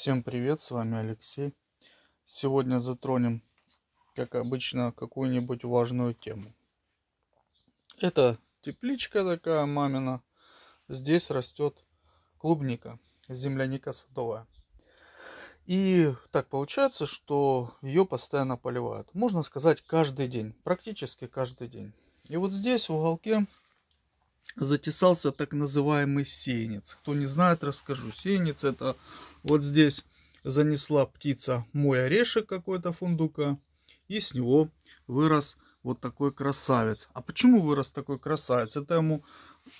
Всем привет, с вами Алексей. Сегодня затронем, как обычно, какую-нибудь важную тему. Это тепличка такая мамина. Здесь растет клубника, земляника садовая. И так получается, что ее постоянно поливают. Можно сказать, каждый день, практически каждый день. И вот здесь в уголке затесался так называемый сенец, Кто не знает, расскажу. Сенец это вот здесь занесла птица мой орешек какой-то фундука. И с него вырос вот такой красавец. А почему вырос такой красавец? Это ему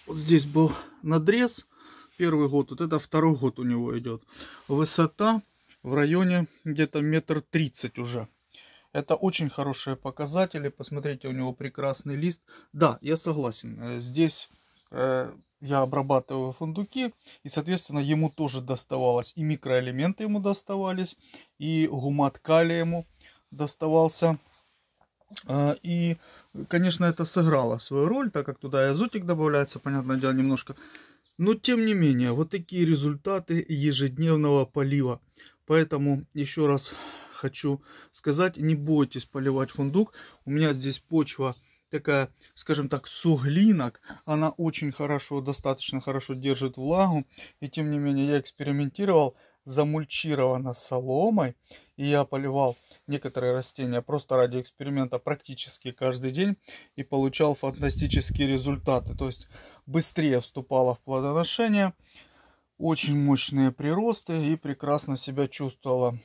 вот здесь был надрез первый год, вот это второй год у него идет. Высота в районе где-то метр тридцать уже. Это очень хорошие показатели. Посмотрите, у него прекрасный лист. Да, я согласен. Э, здесь Э, я обрабатываю фундуки, и, соответственно, ему тоже доставалось, и микроэлементы ему доставались, и гумат калия ему доставался. А, и, конечно, это сыграло свою роль, так как туда и азотик добавляется, понятное дело, немножко. Но, тем не менее, вот такие результаты ежедневного полива. Поэтому, еще раз хочу сказать, не бойтесь поливать фундук. У меня здесь почва такая, скажем так, суглинок. Она очень хорошо, достаточно хорошо держит влагу. И тем не менее я экспериментировал, замульчирована соломой. И я поливал некоторые растения просто ради эксперимента практически каждый день. И получал фантастические результаты. То есть быстрее вступала в плодоношение. Очень мощные приросты и прекрасно себя чувствовала.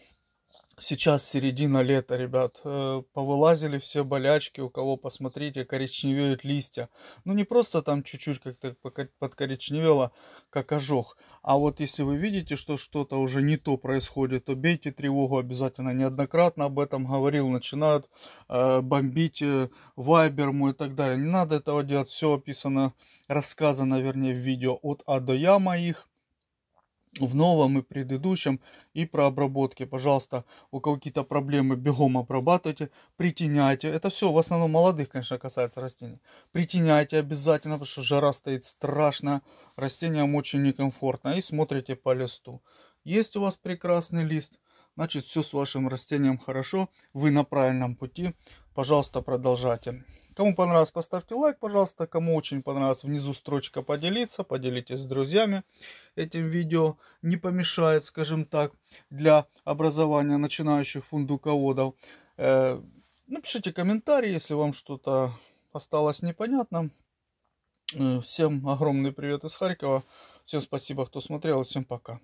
Сейчас середина лета, ребят. Э, повылазили все болячки, у кого, посмотрите, коричневеют листья. Ну, не просто там чуть-чуть как-то подкоричневело, как ожог. А вот если вы видите, что что-то уже не то происходит, то бейте тревогу обязательно. Неоднократно об этом говорил. Начинают э, бомбить э, вайбер мой и так далее. Не надо этого делать. Все описано, рассказано, вернее, в видео от А до Я моих в новом и предыдущем и про обработки. Пожалуйста, у кого какие-то проблемы, бегом обрабатывайте, притеняйте. Это все в основном молодых, конечно, касается растений. Притеняйте обязательно, потому что жара стоит страшно, растениям очень некомфортно. И смотрите по листу. Есть у вас прекрасный лист, значит все с вашим растением хорошо, вы на правильном пути. Пожалуйста, продолжайте. Кому понравилось, поставьте лайк, пожалуйста. Кому очень понравилось, внизу строчка поделиться. Поделитесь с друзьями этим видео. Не помешает, скажем так, для образования начинающих фундуководов. Э, напишите комментарий, если вам что-то осталось непонятно. Э, всем огромный привет из Харькова. Всем спасибо, кто смотрел. Всем пока.